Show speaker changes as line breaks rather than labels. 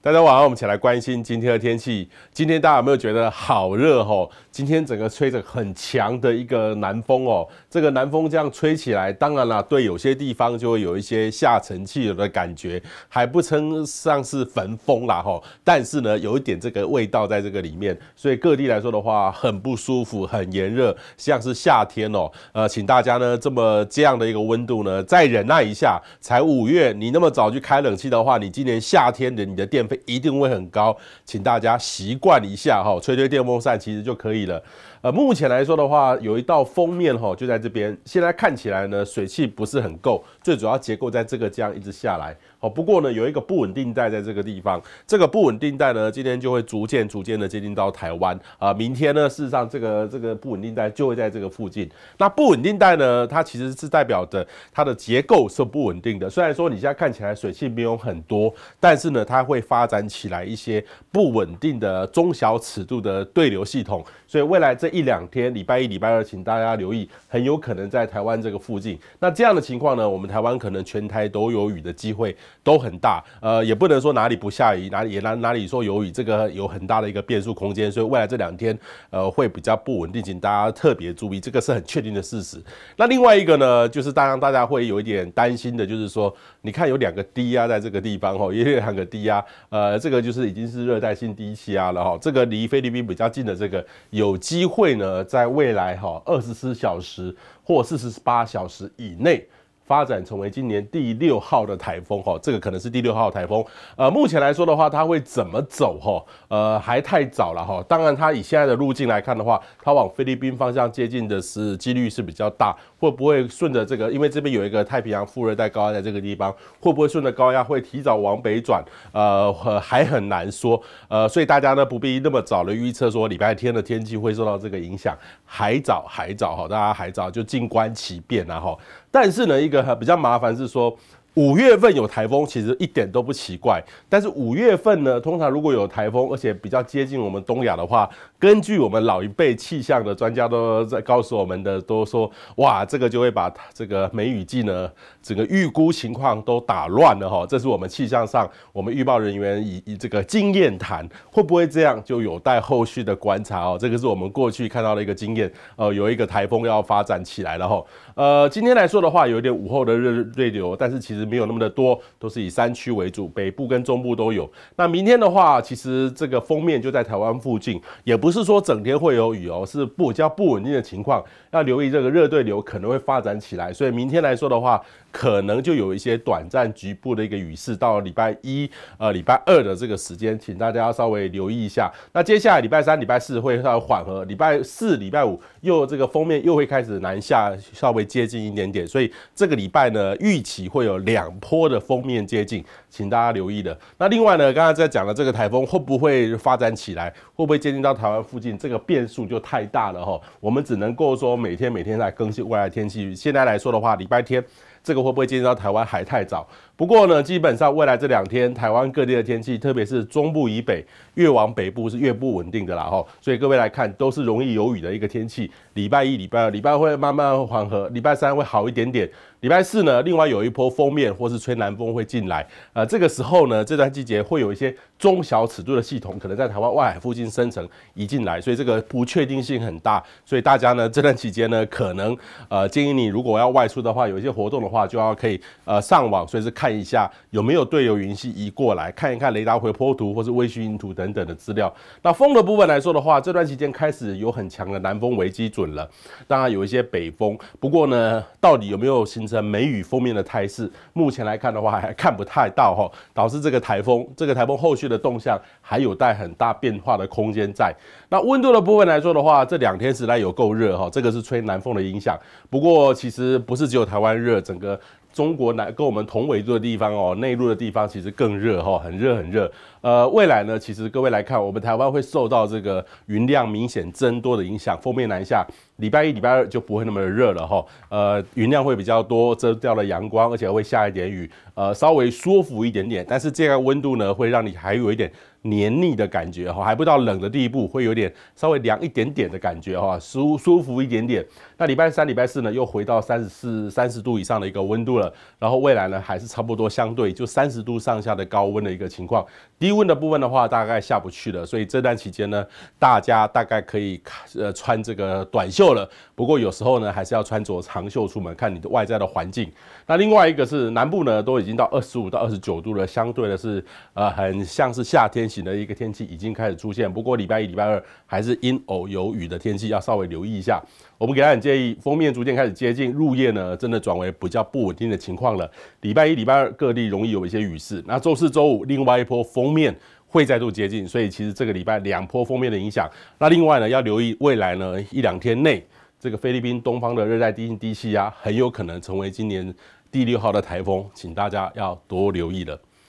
大家晚上，我们一起来关心今天的天气。今天大家有没有觉得好热哦？今天整个吹着很强的一个南风哦，这个南风这样吹起来，当然了，对有些地方就会有一些下沉气流的感觉，还不称上是焚风啦吼。但是呢，有一点这个味道在这个里面，所以各地来说的话，很不舒服，很炎热，像是夏天哦。呃，请大家呢这么这样的一个温度呢，再忍耐一下。才五月，你那么早去开冷气的话，你今年夏天的你的电。一定会很高，请大家习惯一下哈，吹吹电风扇其实就可以了。呃，目前来说的话，有一道封面哈，就在这边。现在看起来呢，水汽不是很够，最主要结构在这个这样一直下来。好，不过呢，有一个不稳定带在这个地方。这个不稳定带呢，今天就会逐渐逐渐的接近到台湾啊。明天呢，事实上这个这个不稳定带就会在这个附近。那不稳定带呢，它其实是代表着它的结构是不稳定的。虽然说你现在看起来水汽没有很多，但是呢，它会发发展起来一些不稳定的中小尺度的对流系统，所以未来这一两天，礼拜一、礼拜二，请大家留意，很有可能在台湾这个附近。那这样的情况呢，我们台湾可能全台都有雨的机会都很大。呃，也不能说哪里不下雨，哪里也难，哪里说有雨，这个有很大的一个变数空间。所以未来这两天，呃，会比较不稳定，请大家特别注意，这个是很确定的事实。那另外一个呢，就是当然大家会有一点担心的，就是说，你看有两个低压在这个地方哦，也有两个低压。呃，这个就是已经是热带性低气压了哈。这个离菲律宾比较近的这个，有机会呢，在未来哈，二十四小时或四十八小时以内。发展成为今年第六号的台风哈，这个可能是第六号台风。呃，目前来说的话，它会怎么走哈？呃，还太早了哈。当然，它以现在的路径来看的话，它往菲律宾方向接近的是几率是比较大。会不会顺着这个？因为这边有一个太平洋副热带高压在这个地方，会不会顺着高压会提早往北转？呃，还很难说。呃，所以大家呢不必那么早的预测说礼拜天的天气会受到这个影响，还早还早哈，大家还早就静观其变了哈。但是呢，一个。比较麻烦是说。五月份有台风，其实一点都不奇怪。但是五月份呢，通常如果有台风，而且比较接近我们东亚的话，根据我们老一辈气象的专家都在告诉我们的，都说哇，这个就会把这个梅雨季呢，整个预估情况都打乱了哈。这是我们气象上，我们预报人员以以这个经验谈，会不会这样，就有待后续的观察哦。这个是我们过去看到的一个经验，呃，有一个台风要发展起来了哈。呃，今天来说的话，有一点午后的热热流，但是其实。没有那么的多，都是以山区为主，北部跟中部都有。那明天的话，其实这个封面就在台湾附近，也不是说整天会有雨哦，是比较不稳定的情况，要留意这个热对流可能会发展起来。所以明天来说的话。可能就有一些短暂局部的一个雨势，到礼拜一、呃礼拜二的这个时间，请大家稍微留意一下。那接下来礼拜三、礼拜四会稍微缓和，礼拜四、礼拜五又这个封面又会开始南下，稍微接近一点点。所以这个礼拜呢，预期会有两波的封面接近，请大家留意的。那另外呢，刚刚在讲的这个台风会不会发展起来，会不会接近到台湾附近，这个变数就太大了哈。我们只能够说每天每天在更新未来天气。现在来说的话，礼拜天。这个会不会进入到台湾还太早。不过呢，基本上未来这两天台湾各地的天气，特别是中部以北，越往北部是越不稳定的啦吼。所以各位来看，都是容易有雨的一个天气。礼拜一、礼拜二、礼拜会慢慢缓和，礼拜三会好一点点。礼拜四呢，另外有一波封面或是吹南风会进来。呃，这个时候呢，这段季节会有一些中小尺度的系统可能在台湾外海附近生成移进来，所以这个不确定性很大。所以大家呢，这段期间呢，可能呃，建议你如果要外出的话，有一些活动的话，就要可以呃上网随时看。看一下有没有队友云系移过来，看一看雷达回波图或是微虚云图等等的资料。那风的部分来说的话，这段期间开始有很强的南风为基准了，当然有一些北风。不过呢，到底有没有形成梅雨封面的态势，目前来看的话还看不太到哈，导致这个台风，这个台风后续的动向还有待很大变化的空间在。那温度的部分来说的话，这两天实在有够热哈，这个是吹南风的影响。不过其实不是只有台湾热，整个。中国南跟我们同纬度的地方哦，内陆的地方其实更热哈，很热很热。呃，未来呢，其实各位来看，我们台湾会受到这个云量明显增多的影响，风面南下，礼拜一、礼拜二就不会那么的热了哈。呃，云量会比较多，遮掉了阳光，而且会下一点雨，呃，稍微舒服一点点。但是这样温度呢，会让你还有一点。黏腻的感觉哈，还不到冷的地步，会有点稍微凉一点点的感觉哈，舒舒服一点点。那礼拜三、礼拜四呢，又回到三十四、三十度以上的一个温度了。然后未来呢，还是差不多相对就三十度上下的高温的一个情况，低温的部分的话大概下不去了。所以这段期间呢，大家大概可以呃穿这个短袖了。不过有时候呢，还是要穿着长袖出门，看你的外在的环境。那另外一个是南部呢，都已经到二十五到二十九度了，相对的是呃很像是夏天。的一个天气已经开始出现，不过礼拜一、礼拜二还是阴偶有雨的天气，要稍微留意一下。我们给大家建议，封面逐渐开始接近，入夜呢，真的转为比较不稳定的情况了。礼拜一、礼拜二各地容易有一些雨势。那周四、周五另外一波封面会再度接近，所以其实这个礼拜两波封面的影响。那另外呢，要留意未来呢一两天内，这个菲律宾东方的热带低低气压很有可能成为今年第六号的台风，请大家要多留意了。